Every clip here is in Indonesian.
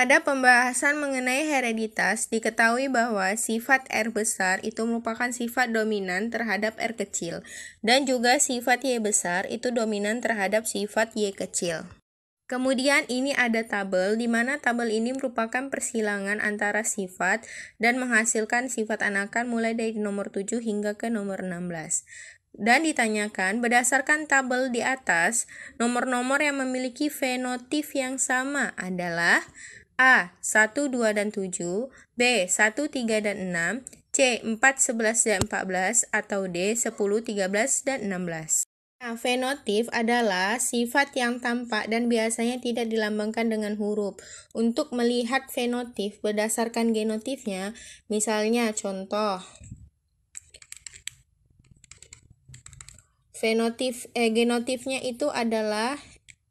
Pada pembahasan mengenai hereditas, diketahui bahwa sifat R besar itu merupakan sifat dominan terhadap R kecil, dan juga sifat Y besar itu dominan terhadap sifat Y kecil. Kemudian ini ada tabel, di mana tabel ini merupakan persilangan antara sifat dan menghasilkan sifat anakan mulai dari nomor 7 hingga ke nomor 16 dan ditanyakan berdasarkan tabel di atas, nomor-nomor yang memiliki fenotif yang sama adalah A. 1, 2, dan 7 B. 1, 3, dan 6 C. 4, 11, dan 14 atau D. 10, 13, dan 16 Nah, fenotif adalah sifat yang tampak dan biasanya tidak dilambangkan dengan huruf. Untuk melihat fenotif berdasarkan genotifnya, misalnya contoh fenotif eh, genotifnya itu adalah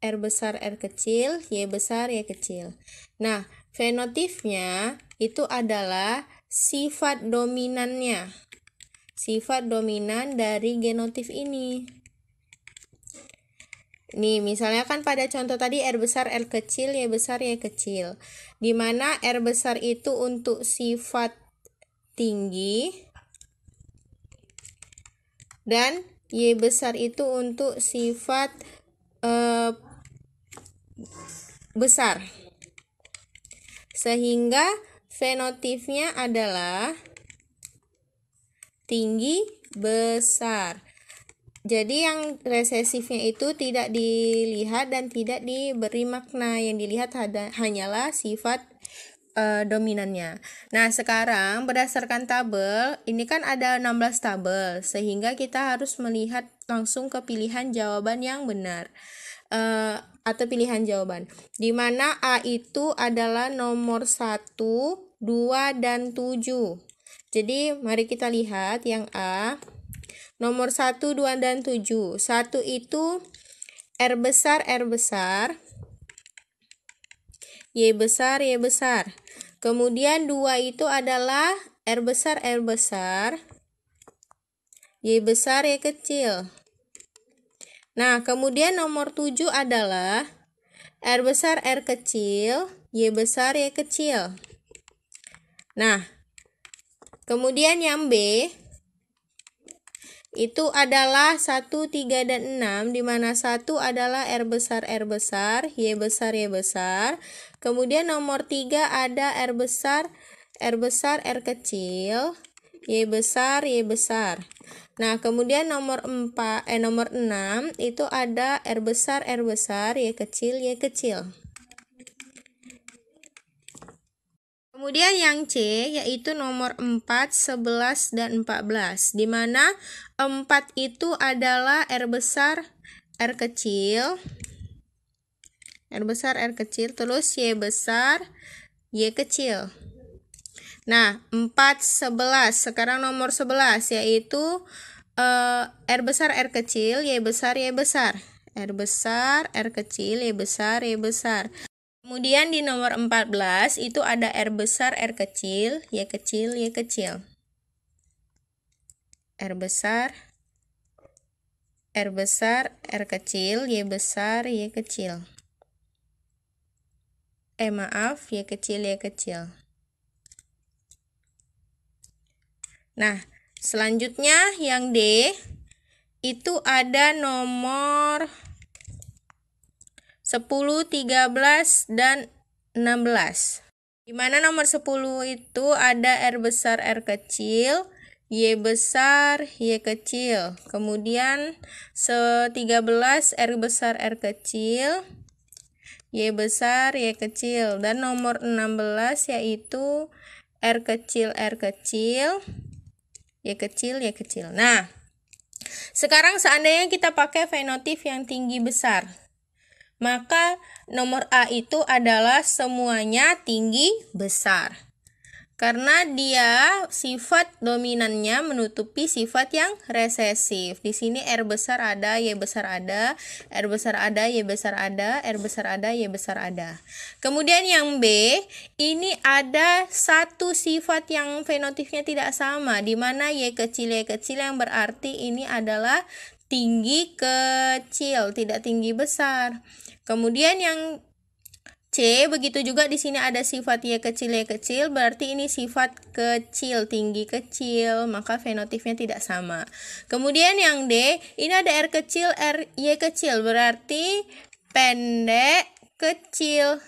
R besar R kecil, Y besar Y kecil. Nah, fenotifnya itu adalah sifat dominannya. Sifat dominan dari genotif ini. Nih, misalnya kan pada contoh tadi R besar R kecil, Y besar Y kecil. Dimana R besar itu untuk sifat tinggi dan Y besar itu untuk sifat eh, besar. Sehingga fenotipnya adalah tinggi besar. Jadi yang resesifnya itu tidak dilihat dan tidak diberi makna. Yang dilihat hanyalah sifat uh, dominannya. Nah, sekarang berdasarkan tabel, ini kan ada 16 tabel sehingga kita harus melihat langsung ke pilihan jawaban yang benar uh, atau pilihan jawaban. Di mana A itu adalah nomor 1, 2, dan 7. Jadi mari kita lihat yang A. Nomor 1, 2, dan 7. 1 itu R besar, R besar. Y besar, Y besar. Kemudian 2 itu adalah R besar, R besar. Y besar, Y kecil. Nah, kemudian nomor 7 adalah R besar R kecil, Y besar Y kecil. Nah, kemudian yang B itu adalah 1, 3, dan 6, di mana 1 adalah R besar R besar, Y besar Y besar. Kemudian nomor 3 ada R besar R besar R kecil, Y besar, Y besar. Nah, kemudian nomor 4 eh nomor 6 itu ada R besar, R besar, Y kecil, Y kecil. Kemudian yang C yaitu nomor 4, 11 dan 14 di mana 4 itu adalah R besar, R kecil. R besar, R kecil, terus Y besar, Y kecil. Nah, 4 11. Sekarang nomor 11 yaitu uh, R besar R kecil, Y besar Y besar. R besar, R kecil, Y besar, Y besar. Kemudian di nomor 14 itu ada R besar, R kecil, Y kecil, Y kecil. R besar, R besar, R kecil, Y besar, Y kecil. Eh maaf, Y kecil, Y kecil. Nah, selanjutnya yang D itu ada nomor 10, 13, dan 16. Di mana nomor 10 itu ada R besar, R kecil, Y besar, Y kecil. Kemudian 13 R besar, R kecil, Y besar, Y kecil. Dan nomor 16 yaitu R kecil, R kecil. Y ya kecil, Y ya kecil. Nah, sekarang seandainya kita pakai fenotif yang tinggi besar, maka nomor A itu adalah semuanya tinggi besar. Karena dia sifat dominannya menutupi sifat yang resesif. Di sini R besar ada, Y besar ada, R besar ada, Y besar ada, R besar ada, Y besar ada. Kemudian yang B, ini ada satu sifat yang fenotifnya tidak sama, di mana Y kecil, Y kecil yang berarti ini adalah tinggi kecil, tidak tinggi besar. Kemudian yang C. Begitu juga di sini ada sifat Y kecil Y kecil, berarti ini sifat kecil, tinggi kecil, maka fenotipnya tidak sama. Kemudian yang D, ini ada R kecil, R Y kecil, berarti pendek, kecil.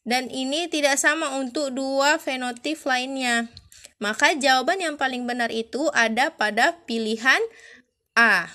Dan ini tidak sama untuk dua fenotip lainnya. Maka jawaban yang paling benar itu ada pada pilihan A.